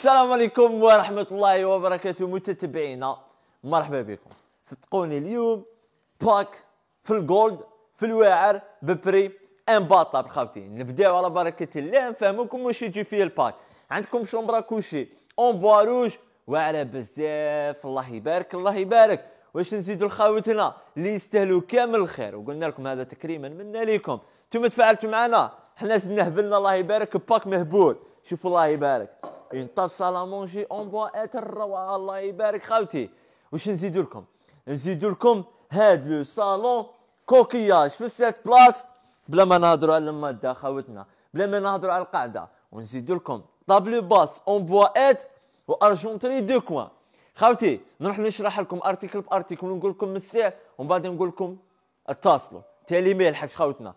السلام عليكم ورحمة الله وبركاته متتبعينا مرحبا بكم صدقوني اليوم باك في الجولد في الواعر ببري ان انباطة بخاوتي نبداو على بركة الله نفهمكم واش يجي فيه الباك عندكم شومبرا كوشي اون بواروج واعرة بزاف الله يبارك الله يبارك واش نزيدو لخاوتنا اللي يستاهلوا كامل الخير وقلنا لكم هذا تكريما منا ليكم انتم تفاعلتوا معنا حنا زدنا هبلنا الله يبارك باك مهبول شوفوا الله يبارك اون طاب صالا مونجي اون بوا الروعه الله يبارك خاوتي واش نزيد لكم نزيد لكم هاد لو صالون كوكياج في سيت بلاص بلا ما نهضروا على الماده خاوتنا بلا ما نهضروا على القاعده ونزيد لكم طابلو باس اون ات وارجونتري دو كوان خاوتي نروح نشرح لكم ارتيكل بارتيكل ونقول لكم السعر ومن بعد نقول لكم اتصلوا تالي ميل حق خاوتنا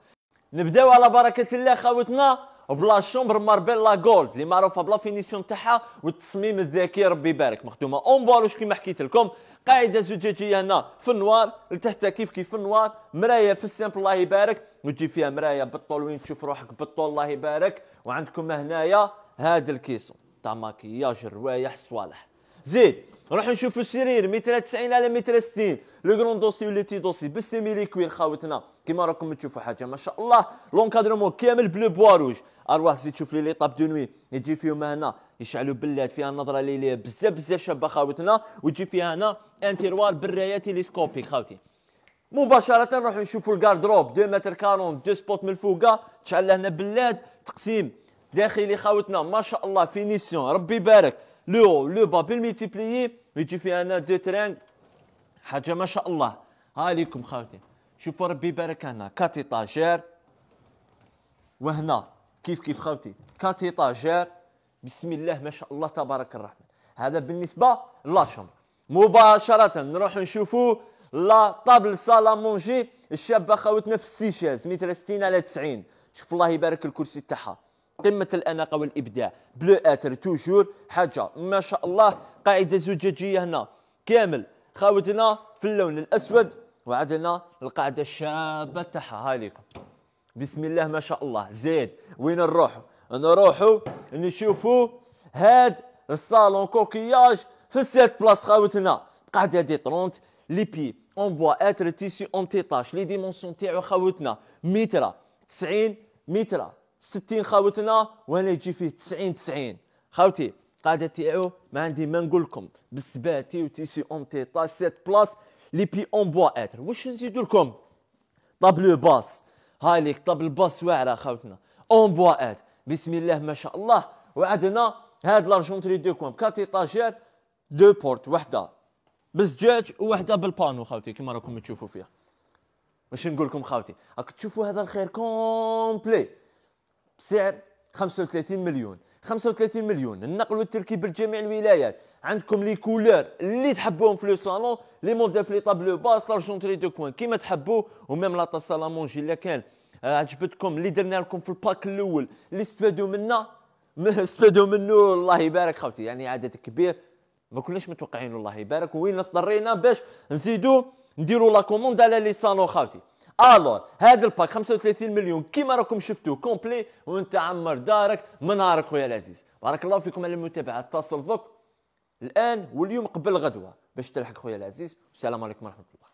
نبداو على بركه الله خاوتنا بلا شومبر ماربيل لا جولد اللي معروفه بلا فينيسيون تاعها والتصميم الذكي ربي يبارك مخدومه اون بالوش كيما حكيت لكم قاعده زجاجيه هنا في النوار لتحتها كيف كيف في النوار مرايه في السامبل الله يبارك وتجي فيها مرايه بالطول وين تشوف روحك بالطول الله يبارك وعندكم هنايا هذا الكيسون تاع ماكياج روايح صوالح زيد نروح نشوفو السرير متر 90 على متر 60 لو كرون دوسي ولي تي دوسي بالسيميلي كوين كوير خاوتنا كيما راكم تشوفوا حاجه ما شاء الله لونكادرمون كامل بلو بواروج ارواح زيد تشوف لي ليطاب دو نوي يجي فيهم هنا يشعلوا بلاد فيها لي لي بزاف بزاف شابه خاوتنا ويجي فيها هنا ان تيروار بالرايه تيليسكوبي خاوتي مباشره نروحو نشوفوا الكاردروب 2 متر 40 دو سبوت من الفوقه تشعل هنا بلاد تقسيم داخلي خاوتنا ما شاء الله فينيسيون ربي يبارك لو لو با bas, بالملتيبليي فيها انا دو ترينغ حاجه ما شاء الله ها عليكم خاوتي شوفوا ربي يبارك هنا كات ايطاجير وهنا كيف كيف خاوتي كات ايطاجير بسم الله ما شاء الله تبارك الرحمن هذا بالنسبه لا شمبر مباشره نروح نشوفوا لا طابل سالا مونجي الشابه خاوتنا في السيشاز متر 60 على 90 شوف الله يبارك الكرسي تاعها قمه الاناقه والابداع بلو اتر توجور حاجه ما شاء الله قاعده زجاجيه هنا كامل خاوتنا في اللون الاسود وعندنا القاعده الشابه تاعها ليكم بسم الله ما شاء الله زيد وين نروحوا نروحوا نشوفوا هاد الصالون كوكياج في سيت بلاص خاوتنا قاعده دي ترونت لي بي اون بوا اتر تيسي اون تيطاش لي ديمونسيون تاعو خاوتنا متر 90 متر 60 خاوتنا وانا يجي فيه 90 90 خاوتي قاعده تاعو ما عندي ما نقول لكم بالسباتي وتي سي اون تي طاج سيت بلس لي بي اون بوا اتر واش نزيد لكم طابلو باس ليك طابل باس واعره خاوتنا اون بوا اتر بسم الله ما شاء الله وعندنا هاد لارجونتري دو كوان كاتيطاجير دو بورت وحده بالزجاج وحده بالبانو خاوتي كما راكم تشوفوا فيها واش نقول لكم خاوتي راك تشوفوا هذا الخير كومبلي بسعر 35 مليون 35 مليون النقل والتركيب بجميع الولايات عندكم لي كولور اللي تحبوهم في لو صالون لي موديل في لي طابلو باس لارجونتري دو كوان كيما تحبوا وميم لا مونجي اللي كان آه، عجبتكم اللي درنا لكم في الباك الاول اللي استفادوا منا استفادوا منه الله يبارك خوتي يعني عدد كبير ما كناش متوقعين الله يبارك وين اضطرينا باش نزيدو نديرو لا كوموند على لي صالون خوتي الور هذا الباك 35 مليون كيما راكم شفتوا كومبلي وانت عمر دارك من نهارك خويا العزيز بارك الله فيكم على المتابعه اتصل دوك الان واليوم قبل غدوه باش تلحق خويا العزيز والسلام عليكم ورحمه الله